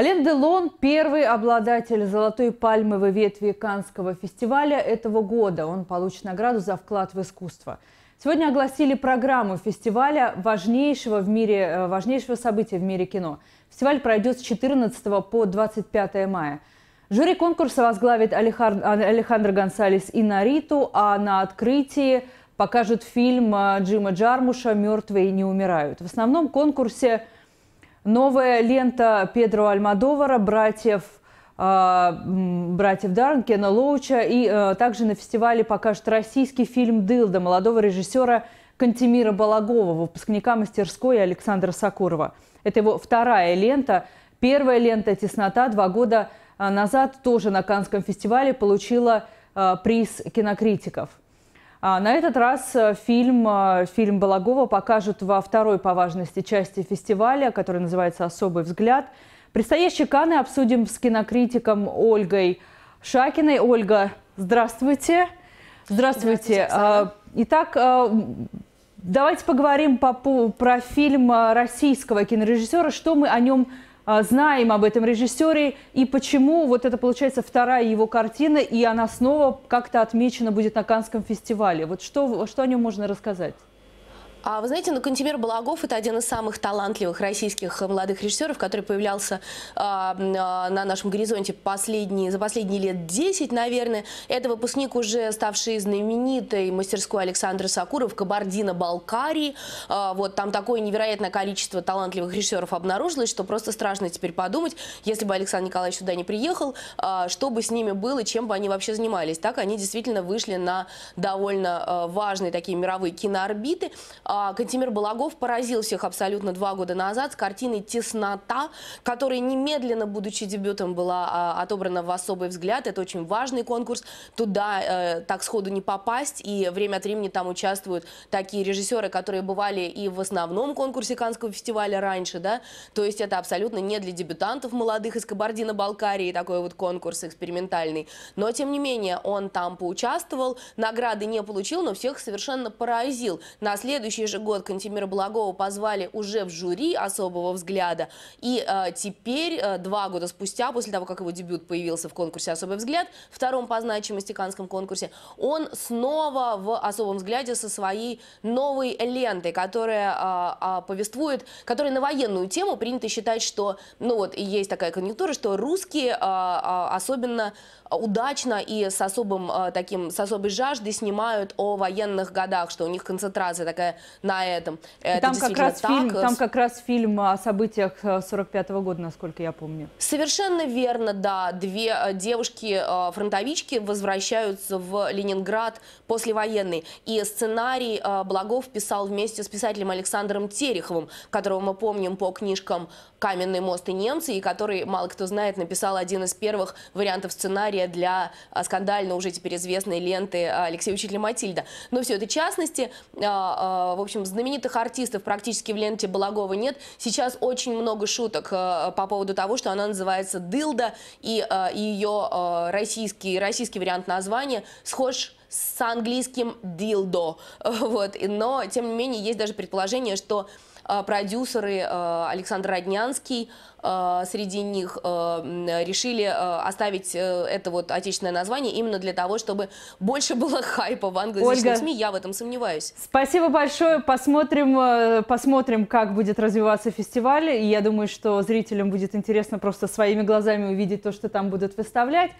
Ален Делон – первый обладатель золотой пальмовой ветви Канского фестиваля этого года. Он получит награду за вклад в искусство. Сегодня огласили программу фестиваля важнейшего, в мире, э, важнейшего события в мире кино. Фестиваль пройдет с 14 по 25 мая. Жюри конкурса возглавит Алехандро Гонсалес и Нариту, а на открытии покажут фильм э, Джима Джармуша «Мертвые не умирают». В основном конкурсе – Новая лента Педро Альмадовара, братьев а, братьев Дарн, Лоуча. И э, также на фестивале покажет российский фильм «Дылда» молодого режиссера Кантемира Балагова, выпускника мастерской Александра Сакурова. Это его вторая лента. Первая лента «Теснота» два года а, назад тоже на Канском фестивале получила э, приз кинокритиков. А, на этот раз э, фильм, э, фильм Балагова покажут во второй по важности части фестиваля, который называется «Особый взгляд». Предстоящие Каны обсудим с кинокритиком Ольгой Шакиной. Ольга, здравствуйте. Здравствуйте. здравствуйте а, Итак, э, давайте поговорим по, про фильм российского кинорежиссера. Что мы о нем а, знаем об этом режиссере и почему вот это получается вторая его картина, и она снова как-то отмечена будет на Канском фестивале. Вот что, что о нем можно рассказать? А вы знаете, ну, Кантемир Балагов – это один из самых талантливых российских молодых режиссеров, который появлялся а, а на нашем горизонте последние, за последние лет 10, наверное. Это выпускник, уже ставший знаменитой мастерской Александра Сакурова «Кабардино-Балкарии». А, вот там такое невероятное количество талантливых режиссеров обнаружилось, что просто страшно теперь подумать, если бы Александр Николаевич сюда не приехал, а, что бы с ними было, чем бы они вообще занимались. Так они действительно вышли на довольно а, важные такие мировые киноорбиты – а, Кантимир Балагов поразил всех абсолютно два года назад с картиной «Теснота», которая немедленно, будучи дебютом, была а, отобрана в особый взгляд. Это очень важный конкурс. Туда э, так сходу не попасть. И время от времени там участвуют такие режиссеры, которые бывали и в основном конкурсе Каннского фестиваля раньше. да. То есть это абсолютно не для дебютантов молодых из Кабардино-Балкарии такой вот конкурс экспериментальный. Но, тем не менее, он там поучаствовал, награды не получил, но всех совершенно поразил. На следующий следующий же год Кантемира Балагова позвали уже в жюри особого взгляда. И э, теперь, э, два года спустя, после того, как его дебют появился в конкурсе «Особый взгляд», втором по значимости канском конкурсе, он снова в «Особом взгляде» со своей новой лентой, которая э, повествует, которая на военную тему принято считать, что, ну вот, есть такая конъюнктура, что русские э, э, особенно удачно и с особым э, таким, с особой жаждой снимают о военных годах, что у них концентрация такая на этом. Это там как раз так. фильм, там как раз фильм о событиях 45 э, -го года, насколько я помню. Совершенно верно, да. Две э, девушки э, фронтовички возвращаются в Ленинград послевоенный, и сценарий Благов писал вместе с писателем Александром Тереховым, которого мы помним по книжкам «Каменный мост и немцы», и который, мало кто знает, написал один из первых вариантов сценария для скандально уже теперь известной ленты Алексея Учителя Матильда. Но все это частности в общем, знаменитых артистов практически в ленте Балагова нет. Сейчас очень много шуток э, по поводу того, что она называется «Дылда», и э, ее э, российский, российский вариант названия схож с английским «дилдо». Вот. Но, тем не менее, есть даже предположение, что а, продюсеры а, Александр Роднянский, а, среди них решили оставить э, это вот отечественное название именно для того, чтобы больше было хайпа в англоязычных Ольга, СМИ. Я в этом сомневаюсь. Спасибо большое. Посмотрим, э, посмотрим, как будет развиваться фестиваль. И я думаю, что зрителям будет интересно просто своими глазами увидеть то, что там будут выставлять.